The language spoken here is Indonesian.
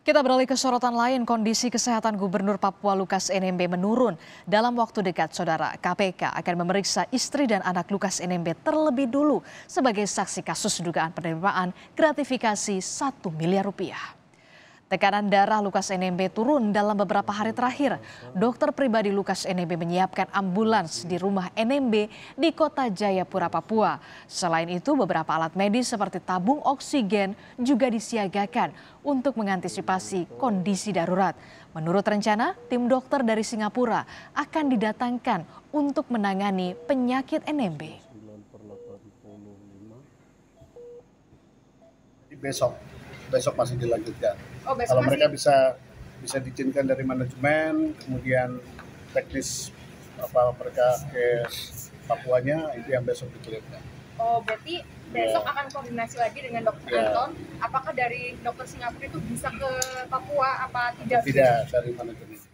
Kita beralih ke sorotan lain, kondisi kesehatan Gubernur Papua Lukas NMB menurun. Dalam waktu dekat, Saudara, KPK akan memeriksa istri dan anak Lukas NMB terlebih dulu sebagai saksi kasus dugaan penerimaan gratifikasi 1 miliar rupiah. Tekanan darah Lukas NMB turun dalam beberapa hari terakhir. Dokter pribadi Lukas NMB menyiapkan ambulans di rumah NMB di kota Jayapura, Papua. Selain itu, beberapa alat medis seperti tabung oksigen juga disiagakan untuk mengantisipasi kondisi darurat. Menurut rencana, tim dokter dari Singapura akan didatangkan untuk menangani penyakit NMB. Besok besok masih dilanjutkan. Oh, besok Kalau masih... mereka bisa bisa diizinkan dari manajemen, kemudian teknis apa mereka ke Papuanya itu yang besok dikirimkan. Oh, berarti besok yeah. akan koordinasi lagi dengan dokter yeah. Anton. Apakah dari dokter Singapura itu bisa ke Papua apa tidak? Tidak, dari manajemen.